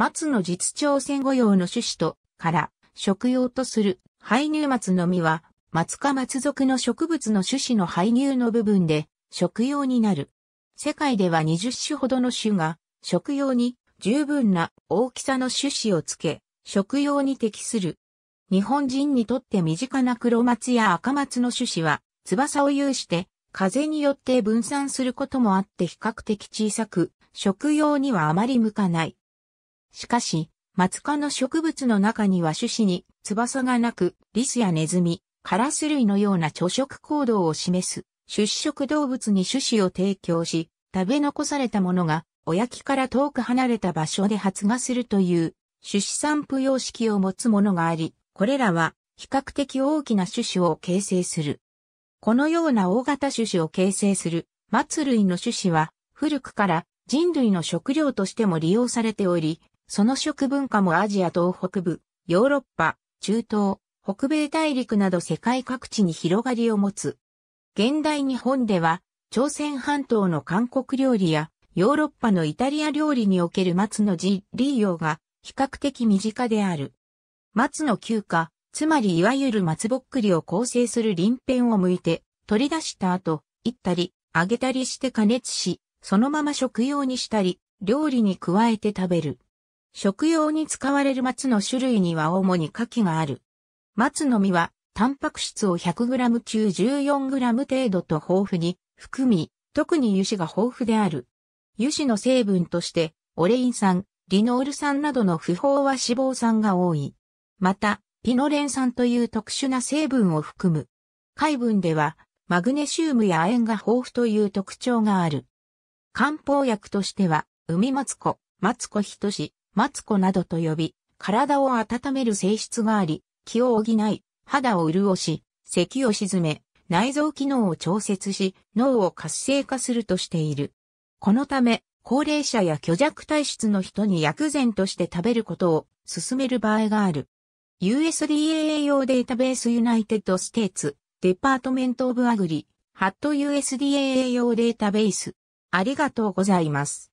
松の実朝鮮御用の種子と、から食用とする排乳松の実は、松科松属の植物の種子の排乳の部分で食用になる。世界では20種ほどの種が食用に十分な大きさの種子をつけ、食用に適する。日本人にとって身近な黒松や赤松の種子は翼を有して風によって分散することもあって比較的小さく、食用にはあまり向かない。しかし、松科の植物の中には種子に翼がなく、リスやネズミ、カラス類のような貯食行動を示す、出食動物に種子を提供し、食べ残されたものが、親木から遠く離れた場所で発芽するという、種子散布様式を持つものがあり、これらは比較的大きな種子を形成する。このような大型種子を形成する松類の種子は古くから人類の食料としても利用されており、その食文化もアジア東北部、ヨーロッパ、中東、北米大陸など世界各地に広がりを持つ。現代日本では、朝鮮半島の韓国料理や、ヨーロッパのイタリア料理における松の実利用が比較的身近である。松の休暇、つまりいわゆる松ぼっくりを構成する輪片を剥いて取り出した後、いったり、揚げたりして加熱し、そのまま食用にしたり、料理に加えて食べる。食用に使われる松の種類には主に牡蠣がある。松の実は、タンパク質を 100g 中 14g 程度と豊富に含み、特に油脂が豊富である。油脂の成分として、オレイン酸、リノール酸などの不飽和脂肪酸が多い。また、ピノレン酸という特殊な成分を含む。海分では、マグネシウムや亜鉛が豊富という特徴がある。漢方薬としては、海松子、松子ひとし、マツコなどと呼び、体を温める性質があり、気を補い、肌を潤し、咳を沈め、内臓機能を調節し、脳を活性化するとしている。このため、高齢者や虚弱体質の人に薬膳として食べることを勧める場合がある。USDA 栄養データベースユナイテッドステーツデパートメントオブアグリハット USDA 栄養データベースありがとうございます。